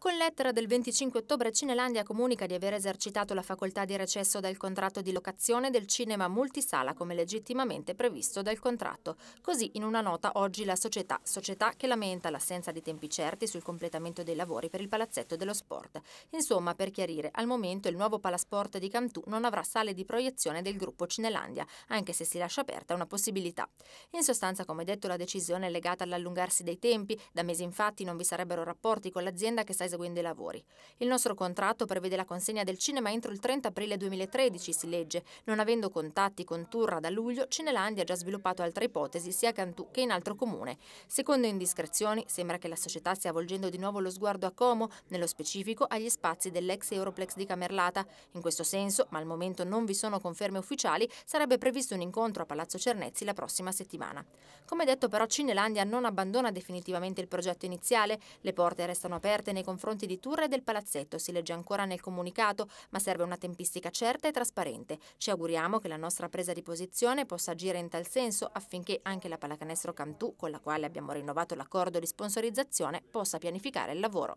Con lettera del 25 ottobre Cinelandia comunica di aver esercitato la facoltà di recesso dal contratto di locazione del cinema multisala come legittimamente previsto dal contratto. Così in una nota oggi la società, società che lamenta l'assenza di tempi certi sul completamento dei lavori per il palazzetto dello sport. Insomma, per chiarire, al momento il nuovo palasport di Cantù non avrà sale di proiezione del gruppo Cinelandia, anche se si lascia aperta una possibilità. In sostanza, come detto, la decisione è legata all'allungarsi dei tempi. Da mesi infatti non vi sarebbero rapporti con l'azienda che sta eseguendo i lavori. Il nostro contratto prevede la consegna del cinema entro il 30 aprile 2013, si legge. Non avendo contatti con Turra da luglio, Cinelandia ha già sviluppato altre ipotesi sia a Cantù che in altro comune. Secondo indiscrezioni, sembra che la società stia volgendo di nuovo lo sguardo a Como, nello specifico agli spazi dell'ex Europlex di Camerlata. In questo senso, ma al momento non vi sono conferme ufficiali, sarebbe previsto un incontro a Palazzo Cernezzi la prossima settimana. Come detto però, Cinelandia non abbandona definitivamente il progetto iniziale, le porte restano aperte nei confronti confronti di Turra e del palazzetto, si legge ancora nel comunicato, ma serve una tempistica certa e trasparente. Ci auguriamo che la nostra presa di posizione possa agire in tal senso affinché anche la Pallacanestro Cantù, con la quale abbiamo rinnovato l'accordo di sponsorizzazione, possa pianificare il lavoro.